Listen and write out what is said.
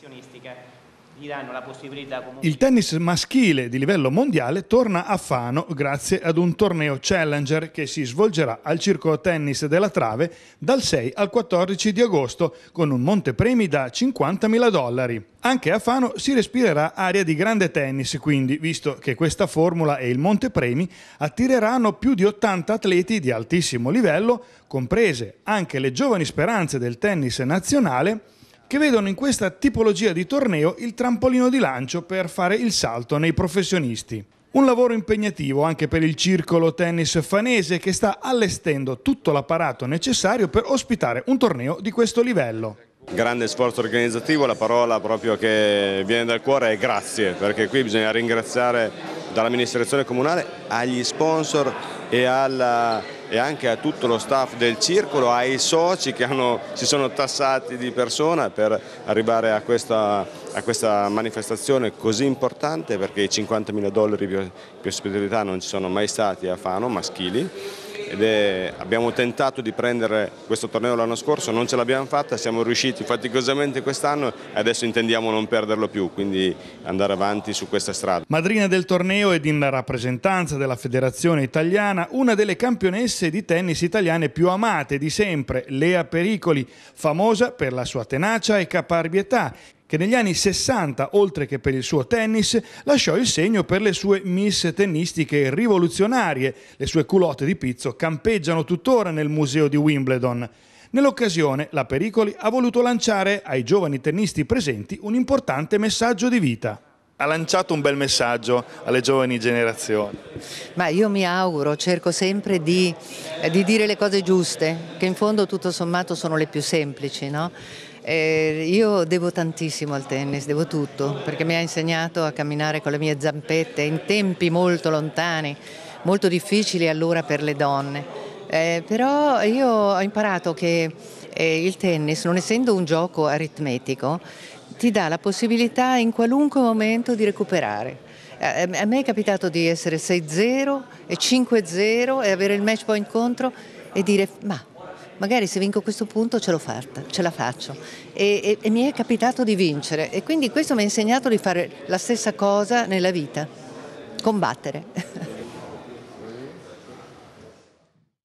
professionistiche gli danno la possibilità comunque... Il tennis maschile di livello mondiale torna a Fano grazie ad un torneo Challenger che si svolgerà al Circo Tennis della Trave dal 6 al 14 di agosto con un montepremi da 50.000 dollari. Anche a Fano si respirerà aria di grande tennis, quindi, visto che questa formula e il montepremi attireranno più di 80 atleti di altissimo livello, comprese anche le giovani speranze del tennis nazionale che vedono in questa tipologia di torneo il trampolino di lancio per fare il salto nei professionisti. Un lavoro impegnativo anche per il circolo tennis fanese che sta allestendo tutto l'apparato necessario per ospitare un torneo di questo livello. Grande sforzo organizzativo, la parola proprio che viene dal cuore è grazie, perché qui bisogna ringraziare dall'amministrazione comunale agli sponsor e alla e anche a tutto lo staff del circolo, ai soci che hanno, si sono tassati di persona per arrivare a questa, a questa manifestazione così importante perché i mila dollari più, più ospitalità non ci sono mai stati a Fano, maschili è, abbiamo tentato di prendere questo torneo l'anno scorso, non ce l'abbiamo fatta, siamo riusciti faticosamente quest'anno e adesso intendiamo non perderlo più, quindi andare avanti su questa strada. Madrina del torneo ed in rappresentanza della Federazione Italiana, una delle campionesse di tennis italiane più amate di sempre, Lea Pericoli, famosa per la sua tenacia e caparbietà che negli anni 60, oltre che per il suo tennis, lasciò il segno per le sue miss tennistiche rivoluzionarie. Le sue culotte di pizzo campeggiano tuttora nel museo di Wimbledon. Nell'occasione, la Pericoli ha voluto lanciare ai giovani tennisti presenti un importante messaggio di vita ha lanciato un bel messaggio alle giovani generazioni. Ma io mi auguro, cerco sempre di, eh, di dire le cose giuste, che in fondo tutto sommato sono le più semplici, no? Eh, io devo tantissimo al tennis, devo tutto, perché mi ha insegnato a camminare con le mie zampette in tempi molto lontani, molto difficili allora per le donne. Eh, però io ho imparato che eh, il tennis, non essendo un gioco aritmetico, ti dà la possibilità in qualunque momento di recuperare. Eh, a me è capitato di essere 6-0 e 5-0 e avere il match point contro e dire ma magari se vinco questo punto ce, fatta, ce la faccio. E, e, e mi è capitato di vincere e quindi questo mi ha insegnato di fare la stessa cosa nella vita, combattere.